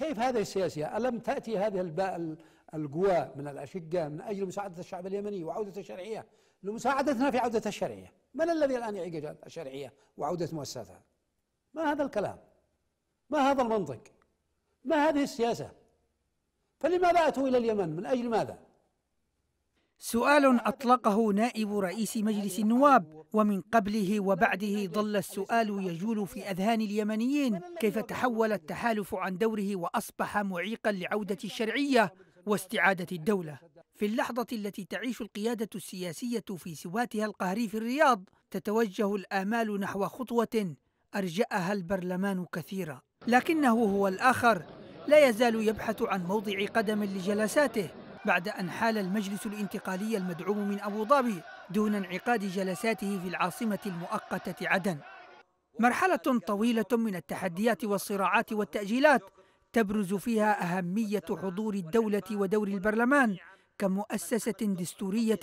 كيف هذه السياسية ألم تأتي هذه القوى من الأشقة من أجل مساعدة الشعب اليمني وعودة الشرعية لمساعدتنا في عودة الشرعية من الذي الآن يعيق الشرعية وعودة مؤسساتها ما هذا الكلام ما هذا المنطق ما هذه السياسة فلماذا أتوا إلى اليمن من أجل ماذا سؤال أطلقه نائب رئيس مجلس النواب ومن قبله وبعده ظل السؤال يجول في أذهان اليمنيين كيف تحول التحالف عن دوره وأصبح معيقا لعودة الشرعية واستعادة الدولة في اللحظة التي تعيش القيادة السياسية في سواتها القهري في الرياض تتوجه الآمال نحو خطوة أرجأها البرلمان كثيرا لكنه هو الآخر لا يزال يبحث عن موضع قدم لجلساته بعد أن حال المجلس الانتقالي المدعوم من أبو ظبي دون انعقاد جلساته في العاصمة المؤقتة عدن مرحلة طويلة من التحديات والصراعات والتأجيلات تبرز فيها أهمية حضور الدولة ودور البرلمان كمؤسسة دستورية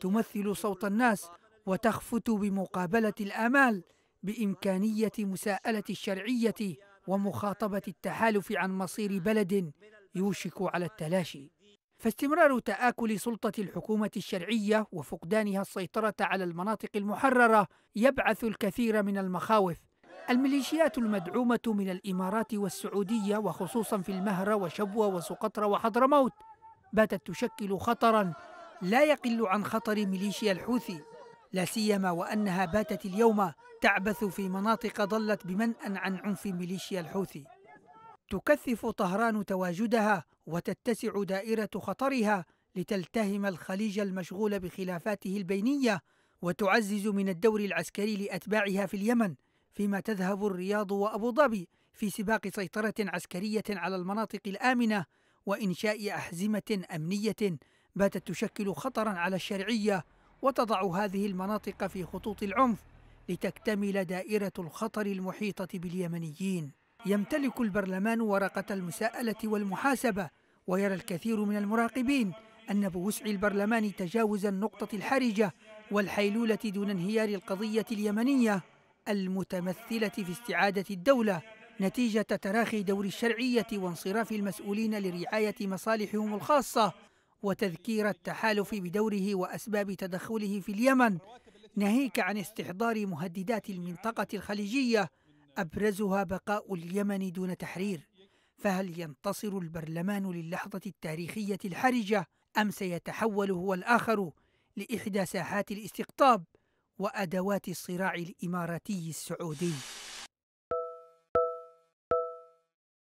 تمثل صوت الناس وتخفت بمقابلة الآمال بإمكانية مساءلة الشرعية ومخاطبة التحالف عن مصير بلد يوشك على التلاشي فاستمرار تآكل سلطة الحكومة الشرعية وفقدانها السيطرة على المناطق المحررة يبعث الكثير من المخاوف الميليشيات المدعومة من الإمارات والسعودية وخصوصا في المهرة وشبوة وسقطرى وحضرموت باتت تشكل خطرا لا يقل عن خطر ميليشيا الحوثي لا سيما وأنها باتت اليوم تعبث في مناطق ضلت بمنأ عن عنف ميليشيا الحوثي تكثف طهران تواجدها وتتسع دائرة خطرها لتلتهم الخليج المشغول بخلافاته البينية وتعزز من الدور العسكري لأتباعها في اليمن فيما تذهب الرياض وأبو ظبي في سباق سيطرة عسكرية على المناطق الآمنة وإنشاء أحزمة أمنية باتت تشكل خطرا على الشرعية وتضع هذه المناطق في خطوط العنف لتكتمل دائرة الخطر المحيطة باليمنيين يمتلك البرلمان ورقة المساءلة والمحاسبة ويرى الكثير من المراقبين أن بوسع البرلمان تجاوز النقطة الحرجة والحيلولة دون انهيار القضية اليمنية المتمثلة في استعادة الدولة نتيجة تراخي دور الشرعية وانصراف المسؤولين لرعاية مصالحهم الخاصة وتذكير التحالف بدوره وأسباب تدخله في اليمن ناهيك عن استحضار مهددات المنطقة الخليجية أبرزها بقاء اليمن دون تحرير فهل ينتصر البرلمان للحظة التاريخية الحرجة أم سيتحول هو الآخر لإحدى ساحات الاستقطاب وأدوات الصراع الإماراتي السعودي